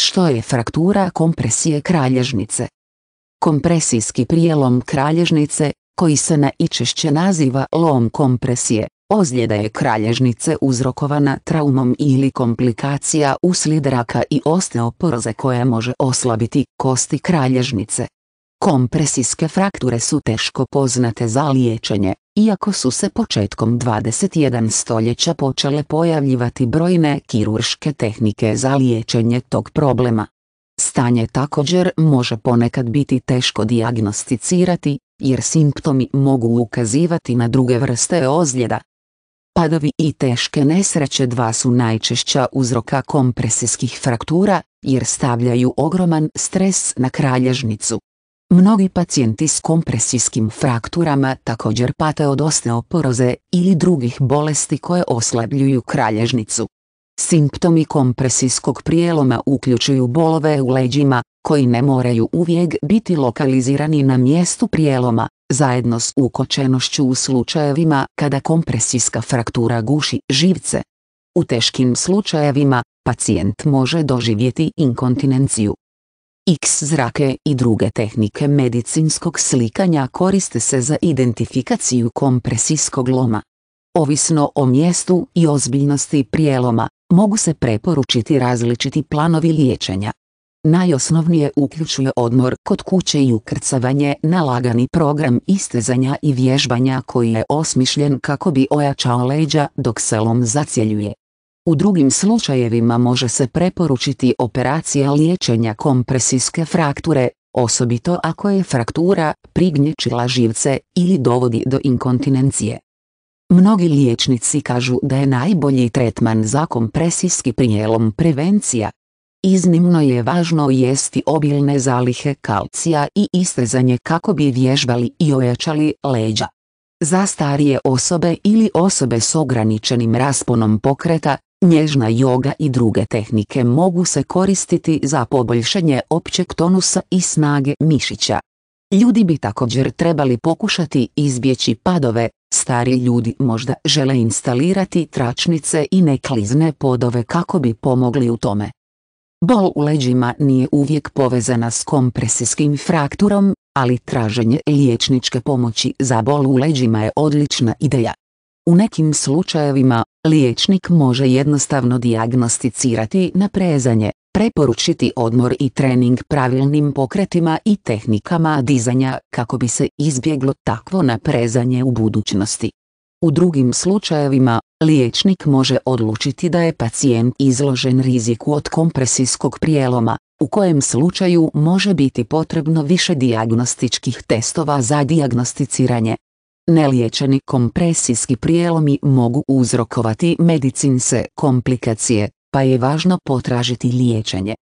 Što je fraktura kompresije kralježnice? Kompresijski prijelom kralježnice, koji se najčešće naziva lom kompresije, ozljeda je kralježnice uzrokovana traumom ili komplikacija uslijed raka i osteoporoze koja može oslabiti kosti kralježnice. Kompresijske frakture su teško poznate za liječenje, iako su se početkom 21. stoljeća počele pojavljivati brojne kirurške tehnike za liječenje tog problema, stanje također može ponekad biti teško dijagnosticirati, jer simptomi mogu ukazivati na druge vrste ozljeda. Padovi i teške nesreće dva su najčešća uzroka kompresijskih fraktura, jer stavljaju ogroman stres na kralježnicu. Mnogi pacijenti s kompresijskim frakturama također pate od osteoporoze ili drugih bolesti koje oslabljuju kralježnicu. Simptomi kompresijskog prijeloma uključuju bolove u leđima, koji ne moraju uvijek biti lokalizirani na mjestu prijeloma, zajedno s ukočenošću u slučajevima kada kompresijska fraktura guši živce. U teškim slučajevima, pacijent može doživjeti inkontinenciju. X zrake i druge tehnike medicinskog slikanja koriste se za identifikaciju kompresijskog loma. Ovisno o mjestu i ozbiljnosti prijeloma, mogu se preporučiti različiti planovi liječenja. Najosnovnije uključuje odmor kod kuće i ukrcavanje na lagani program istezanja i vježbanja koji je osmišljen kako bi ojačao leđa dok se lom zacjeljuje. U drugim slučajevima može se preporučiti operacija liječenja kompresijske frakture, osobito ako je fraktura prignječila živce ili dovodi do inkontinencije. Mnogi liječnici kažu da je najbolji tretman za kompresijski prijelom prevencija. Iznimno je važno jesti obilne zalihe kalcija i istrezanje kako bi vježbali i ojačali leđa. Za starije osobe ili osobe s ograničenim rasponom pokreta, Nježna joga i druge tehnike mogu se koristiti za poboljšanje općeg tonusa i snage mišića. Ljudi bi također trebali pokušati izbjeći padove, stari ljudi možda žele instalirati tračnice i neklizne podove kako bi pomogli u tome. Bol u leđima nije uvijek povezana s kompresijskim frakturom, ali traženje liječničke pomoći za bol u leđima je odlična ideja. U nekim slučajevima, liječnik može jednostavno diagnosticirati naprezanje, preporučiti odmor i trening pravilnim pokretima i tehnikama dizanja kako bi se izbjeglo takvo naprezanje u budućnosti. U drugim slučajevima, liječnik može odlučiti da je pacijent izložen riziku od kompresijskog prijeloma, u kojem slučaju može biti potrebno više dijagnostičkih testova za dijagnosticiranje, Neliječeni kompresijski prijelomi mogu uzrokovati medicinske komplikacije, pa je važno potražiti liječenje.